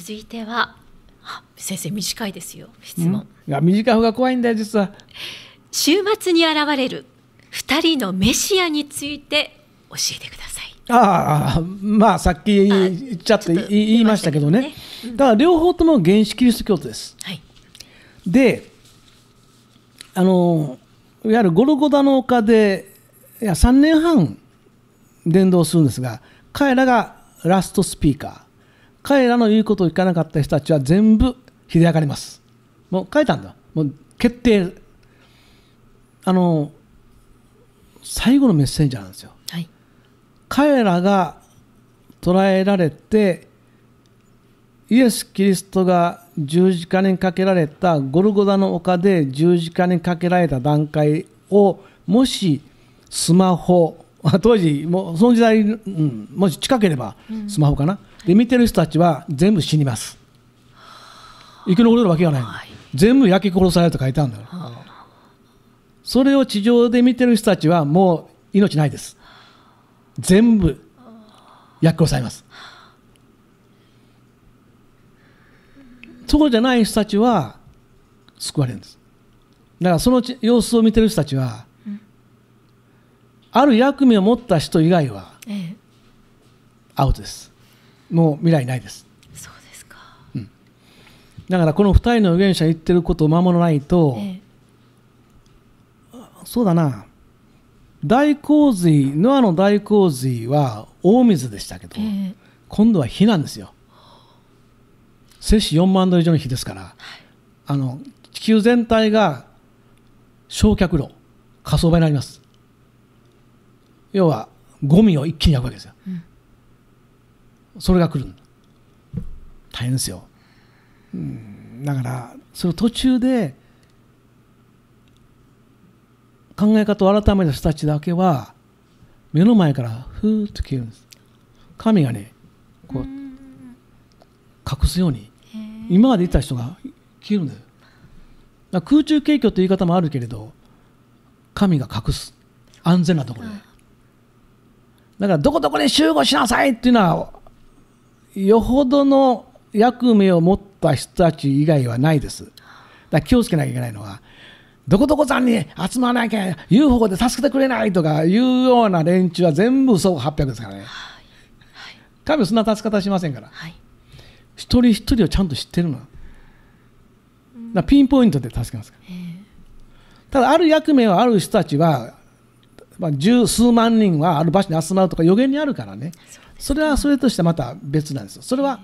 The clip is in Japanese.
続いては先生短いですよ質問いや短い方が怖いんだよ実は週末に現れる2人のメシアについて教えてくださいああまあさっき言っちゃって言いましたけどね、ねうん、だから両方とも原始キリスト教徒です、はい、であのいわゆるゴルゴダの丘でいや3年半伝道するんですが彼らがラストスピーカー彼らの言うことを聞かなかった人たちは全部ひでります。もう書いたんだ。もう決定。あの、最後のメッセンジャーなんですよ。はい、彼らが捉えられて、イエス・キリストが十字架にかけられたゴルゴダの丘で十字架にかけられた段階をもしスマホ当時もその時代、うん、もし近ければスマホかな、うんで見てる人たちは全部死にます生き残れるわけがない、全部焼き殺されると書いてあるんだよ、それを地上で見てる人たちはもう命ないです全部焼き殺されますそうじゃない人たちは救われるんですだからその様子を見てる人たちは、ある役目を持った人以外はアウトです、もう未来ないですそうですか、うん、だからこの2人の預言者言ってることを守らないと、ええ、そうだな大洪水ノアの大洪水は大水でしたけど、え、今度は火なんですよ摂氏4万度以上の火ですから、はい、あの地球全体が焼却炉火葬場になります要はゴミを一気に焼くわけですよ、うんそれが来る大変ですよ、うん、だからその途中で考え方を改めた人たちだけは目の前からふーっと消えるんです神がねこう隠すように今までいた人が消えるんです空中景況という言い方もあるけれど神が隠す安全なところでだからどこどこに集合しなさいっていうのはよほどの役目を持った人たち以外はないです。だ気をつけなきゃいけないのは、どこどこさんに集まらなきゃ UFO で助けてくれないとかいうような連中は全部嘘800ですからね。はいはい、神はそんな助け方しませんから、はい、一人一人をちゃんと知ってるの。だピンポイントで助けますから。ただある役目をある人たちはまあ、十数万人はある場所に集まるとか予言にあるからねそれはそれとしてまた別なんですよそれは